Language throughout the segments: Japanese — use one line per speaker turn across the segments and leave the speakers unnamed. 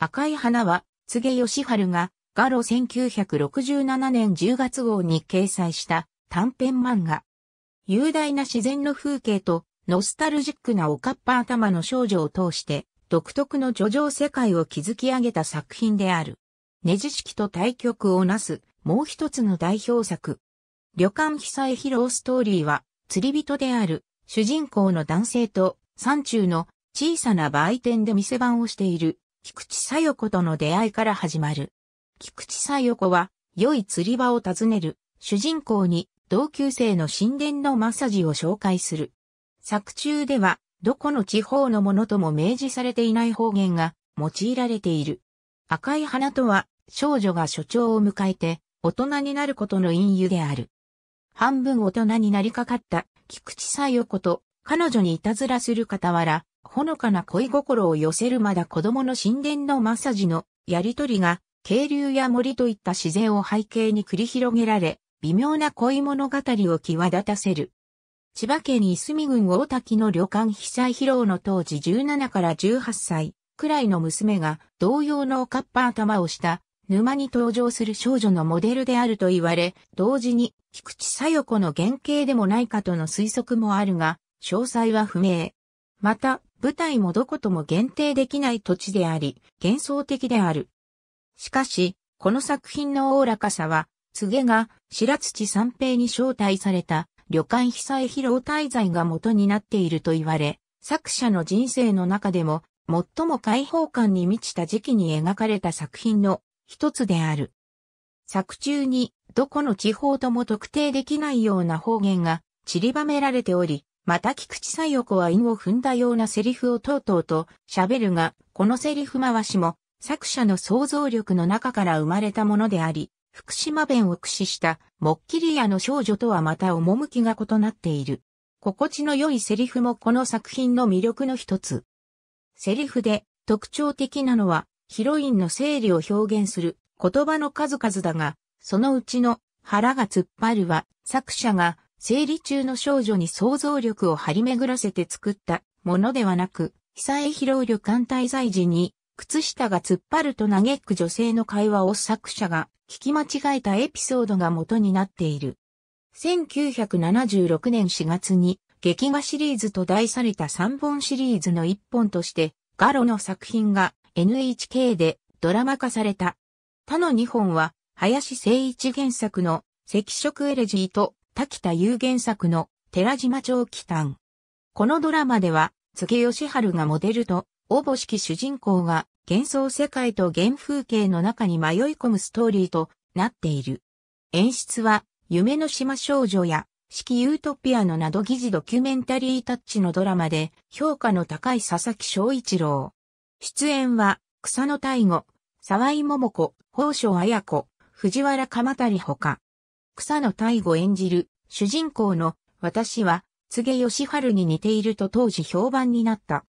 赤い花は、柘げ。義春が、ガロ1967年10月号に掲載した短編漫画。雄大な自然の風景と、ノスタルジックなおかっぱ頭の少女を通して、独特の叙情世界を築き上げた作品である。ネジ式と対局をなす、もう一つの代表作。旅館被災披露ストーリーは、釣り人である、主人公の男性と、山中の小さな売店で店番をしている、菊池小夜子との出会いから始まる。菊池小夜子は、良い釣り場を訪ねる、主人公に同級生の神殿のマッサージを紹介する。作中では、どこの地方のものとも明示されていない方言が用いられている。赤い花とは、少女が所長を迎えて、大人になることの隠喩である。半分大人になりかかった菊池小夜子と彼女にいたずらする傍ら、ほのかな恋心を寄せるまだ子供の神殿のマッサージのやりとりが、渓流や森といった自然を背景に繰り広げられ、微妙な恋物語を際立たせる。千葉県いすみ郡大滝の旅館被災披露の当時17から18歳くらいの娘が同様のおかっぱ頭をした沼に登場する少女のモデルであると言われ、同時に菊池さよ子の原型でもないかとの推測もあるが、詳細は不明。また、舞台もどことも限定できない土地であり、幻想的である。しかし、この作品のおおらかさは、げが白土三平に招待された旅館被災疲労滞在が元になっていると言われ、作者の人生の中でも最も開放感に満ちた時期に描かれた作品の一つである。作中にどこの地方とも特定できないような方言が散りばめられており、また菊池左横は韻を踏んだようなセリフをとうとうと喋るが、このセリフ回しも作者の想像力の中から生まれたものであり、福島弁を駆使したモッキリ屋の少女とはまた趣が異なっている。心地の良いセリフもこの作品の魅力の一つ。セリフで特徴的なのはヒロインの整理を表現する言葉の数々だが、そのうちの腹が突っ張るは作者が生理中の少女に想像力を張り巡らせて作ったものではなく、被災疲労旅館滞在時に、靴下が突っ張ると嘆く女性の会話を作者が聞き間違えたエピソードが元になっている。1976年4月に劇画シリーズと題された3本シリーズの1本として、ガロの作品が NHK でドラマ化された。他の2本は、林誠一原作の赤色エレジーと滝田有原作の寺島長期短。このドラマでは、月吉春がモデルと、応募式主人公が幻想世界と原風景の中に迷い込むストーリーとなっている。演出は、夢の島少女や、四季ユートピアのなど疑似ドキュメンタリータッチのドラマで、評価の高い佐々木翔一郎。出演は、草野大吾、沢井桃子、宝生綾子、藤原鎌足ほか。草野大吾演じる主人公の私は、柘義春に似ていると当時評判になった。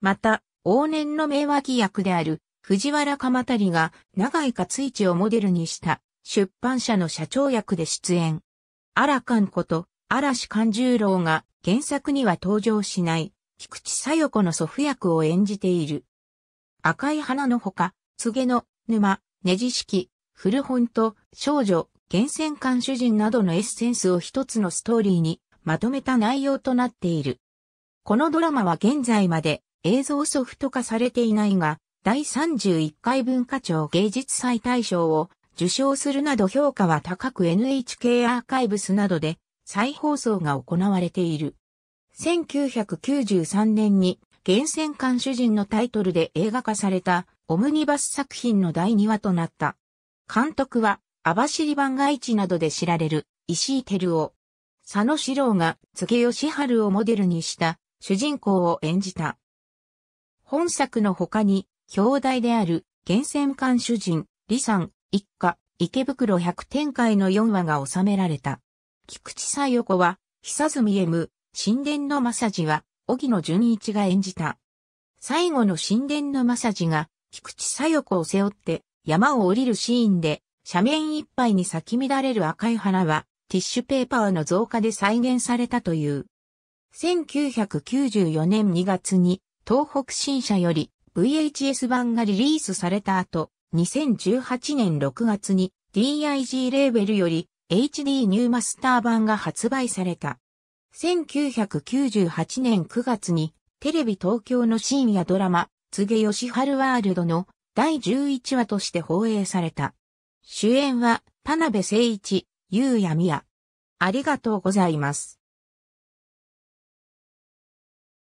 また、往年の名脇役である藤原鎌足が長井勝一をモデルにした出版社の社長役で出演。荒勘こと嵐勘十郎が原作には登場しない菊池小夜子の祖父役を演じている。赤い花のほか、柘の沼、ねじ式、古本と少女、厳選監主人などのエッセンスを一つのストーリーにまとめた内容となっている。このドラマは現在まで映像ソフト化されていないが、第31回文化庁芸術祭大賞を受賞するなど評価は高く NHK アーカイブスなどで再放送が行われている。1993年に厳選監主人のタイトルで映画化されたオムニバス作品の第2話となった。監督は網走番外地などで知られる石井照夫。佐野史郎が月吉春をモデルにした主人公を演じた。本作の他に、兄弟である源泉館主人、李さん、一家、池袋百展開の4話が収められた。菊池小夜子は、久住 M、神殿の正治は、荻野純一が演じた。最後の神殿の正治が、菊池小夜子を背負って、山を降りるシーンで、斜面いっぱいに咲き乱れる赤い花は、ティッシュペーパーの増加で再現されたという。1994年2月に、東北新社より VHS 版がリリースされた後、2018年6月に DIG レーベルより HD ニューマスター版が発売された。1998年9月にテレビ東京の深夜ドラマ、告げよしワールドの第11話として放映された。主演は、田辺誠一、ゆうやみや。ありがとうございます。